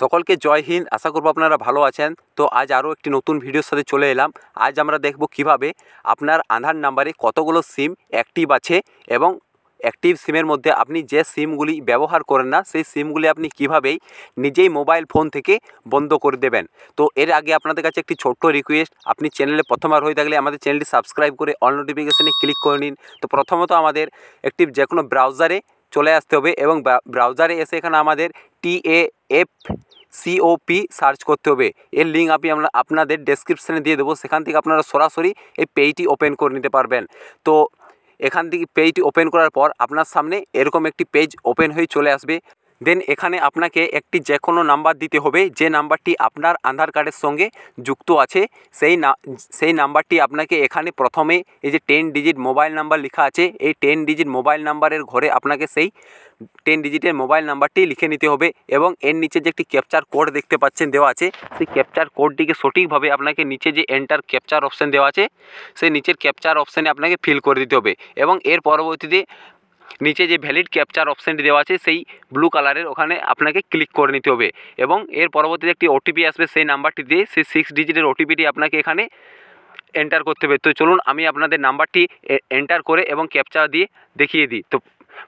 সকলকে জয় হিন্দ আশা করবো আপনারা ভালো আছেন তো আজ আরও একটি নতুন ভিডিওর সাথে চলে এলাম আজ আমরা দেখব কিভাবে আপনার আধার নাম্বারে কতগুলো সিম অ্যাক্টিভ আছে এবং অ্যাক্টিভ সিমের মধ্যে আপনি যে সিমগুলি ব্যবহার করেন না সেই সিমগুলি আপনি কিভাবেই নিজেই মোবাইল ফোন থেকে বন্ধ করে দেবেন তো এর আগে আপনাদের কাছে একটি ছোট্ট রিকোয়েস্ট আপনি চ্যানেলে প্রথমবার হয়ে থাকলে আমাদের চ্যানেলটি সাবস্ক্রাইব করে অল নোটিফিকেশানে ক্লিক করে নিন তো প্রথমত আমাদের একটি যে কোনো ব্রাউজারে চলে আসতে হবে এবং ব্রাউজারে এসে এখানে আমাদের টিএএফ সিওপি সার্চ করতে হবে এর লিঙ্ক আমি আমরা আপনাদের ডেসক্রিপশানে দিয়ে দেবো সেখান থেকে আপনারা সরাসরি এই পেইটি ওপেন করে নিতে পারবেন তো এখান থেকে পেজটি ওপেন করার পর আপনার সামনে এরকম একটি পেজ ওপেন হয়ে চলে আসবে দেন এখানে আপনাকে একটি যে কোনো নাম্বার দিতে হবে যে নাম্বারটি আপনার আধার কার্ডের সঙ্গে যুক্ত আছে সেই না সেই নাম্বারটি আপনাকে এখানে প্রথমে এই যে টেন ডিজিট মোবাইল নাম্বার লেখা আছে এই টেন ডিজিট মোবাইল নাম্বারের ঘরে আপনাকে সেই টেন ডিজিটের মোবাইল নাম্বারটি লিখে নিতে হবে এবং এর নিচে যে একটি ক্যাপচার কোড দেখতে পাচ্ছেন দেওয়া আছে সেই ক্যাপচার কোডটিকে সঠিকভাবে আপনাকে নিচে যে এন্টার ক্যাপচার অপশান দেওয়া আছে সেই নিচের ক্যাপচার অপশানে আপনাকে ফিল করে দিতে হবে এবং এর পরবর্তীতে নিচে যে ভ্যালিড ক্যাপচার অপশানটি দেওয়া আছে সেই ব্লু কালারের ওখানে আপনাকে ক্লিক করে নিতে হবে এবং এর পরবর্তীতে একটি ওটিপি আসবে সেই নাম্বারটি দিয়ে সেই সিক্স ডিজিটের ওটিপিটি আপনাকে এখানে এন্টার করতে হবে তো চলুন আমি আপনাদের নাম্বারটি এন্টার করে এবং ক্যাপচার দিয়ে দেখিয়ে দিই তো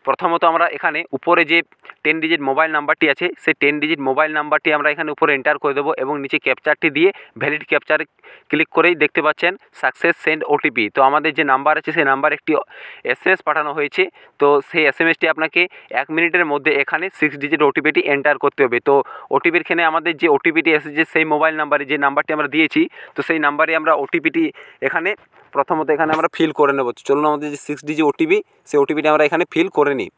প্রথমত আমরা এখানে উপরে যে টেন ডিজিট মোবাইল নাম্বারটি আছে সেই টেন ডিজিট মোবাইল নাম্বারটি আমরা এখানে উপরে এন্টার করে দেবো এবং নিচে ক্যাপচারটি দিয়ে ভ্যালিড ক্যাপচার ক্লিক করেই দেখতে পাচ্ছেন সাকসেস সেন্ড ওটিপি তো আমাদের যে নাম্বার আছে সেই নাম্বার একটি এসএমএস পাঠানো হয়েছে তো সেই এসএমএসটি আপনাকে এক মিনিটের মধ্যে এখানে সিক্স ডিজিট ওটিপিটি এন্টার করতে হবে তো ওটিপির খেয়ে আমাদের যে ওটিপিটি এসেছে সেই মোবাইল নাম্বারে যে নাম্বারটি আমরা দিয়েছি তো সেই নাম্বারে আমরা ওটিপিটি এখানে প্রথমত এখানে আমরা ফিল করে নেব চলুন আমাদের যে সিক্স ডিজি ওটিপি সেই ওটিপিটি আমরা এখানে ফিল করে নিই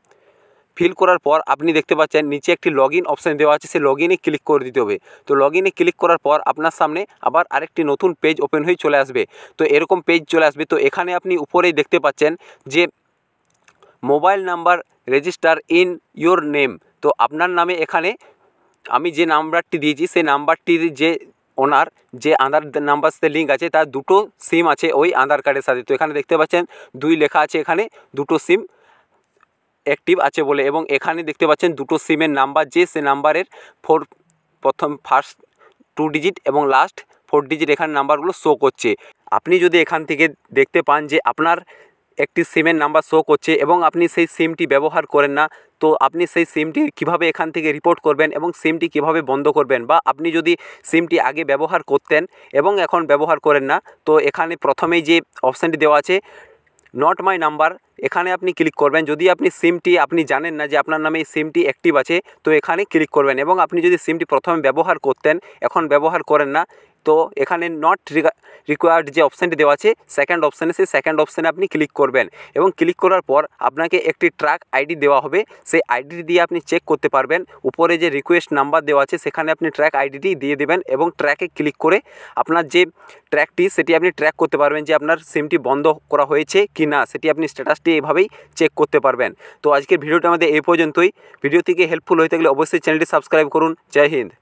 ফিল করার পর আপনি দেখতে পাচ্ছেন নিচে একটি লগ ইন অপশান দেওয়া আছে সে লগ ইনে ক্লিক করে দিতে হবে তো লগ ইনে ক্লিক করার পর আপনার সামনে আবার আরেকটি নতুন পেজ ওপেন হয়ে চলে আসবে তো এরকম পেজ চলে আসবে তো এখানে আপনি উপরেই দেখতে পাচ্ছেন যে mobile number register in your name তো আপনার নামে এখানে আমি যে নাম্বারটি দিয়েছি সেই নাম্বারটির যে ওনার যে আধার নাম্বার সাথে লিঙ্ক আছে তার দুটো সিম আছে ওই আধার কার্ডের সাথে তো এখানে দেখতে পাচ্ছেন দুই লেখা আছে এখানে দুটো সিম অ্যাক্টিভ আছে বলে এবং এখানে দেখতে পাচ্ছেন দুটো সিমের নাম্বার যে সে নাম্বারের ফোর প্রথম ফার্স্ট টু ডিজিট এবং লাস্ট ফোর ডিজিট এখানে নাম্বারগুলো শো করছে আপনি যদি এখান থেকে দেখতে পান যে আপনার একটি সিমের নাম্বার শো করছে এবং আপনি সেই সিমটি ব্যবহার করেন না তো আপনি সেই সিমটি কিভাবে এখান থেকে রিপোর্ট করবেন এবং সিমটি কিভাবে বন্ধ করবেন বা আপনি যদি সিমটি আগে ব্যবহার করতেন এবং এখন ব্যবহার করেন না তো এখানে প্রথমেই যে অপশানটি দেওয়া আছে নট মাই নাম্বার এখানে আপনি ক্লিক করবেন যদি আপনি সিমটি আপনি জানেন না যে আপনার নামে এই সিমটি অ্যাক্টিভ আছে তো এখানে ক্লিক করবেন এবং আপনি যদি সিমটি প্রথমে ব্যবহার করতেন এখন ব্যবহার করেন না তো এখানে নট রিকোয়ার্ড যে অপশানটি দেওয়া আছে সেকেন্ড অপশানে সেই সেকেন্ড অপশানে আপনি ক্লিক করবেন এবং ক্লিক করার পর আপনাকে একটি ট্র্যাক আইডি দেওয়া হবে সেই আইডি দিয়ে আপনি চেক করতে পারবেন উপরে যে রিকোয়েস্ট নাম্বার দেওয়া আছে সেখানে আপনি ট্র্যাক আইডিটি দিয়ে দেবেন এবং ট্র্যাকে ক্লিক করে আপনার যে ট্র্যাকটি সেটি আপনি ট্র্যাক করতে পারবেন যে আপনার সিমটি বন্ধ করা হয়েছে কি না সেটি আপনি স্ট্যাটাসটি এইভাবেই চেক করতে পারবেন তো আজকের ভিডিওটা আমাদের এই পর্যন্তই ভিডিও থেকে হেল্পফুল হয়ে থাকলে অবশ্যই চ্যানেলটি সাবস্ক্রাইব করুন জয় হিন্দ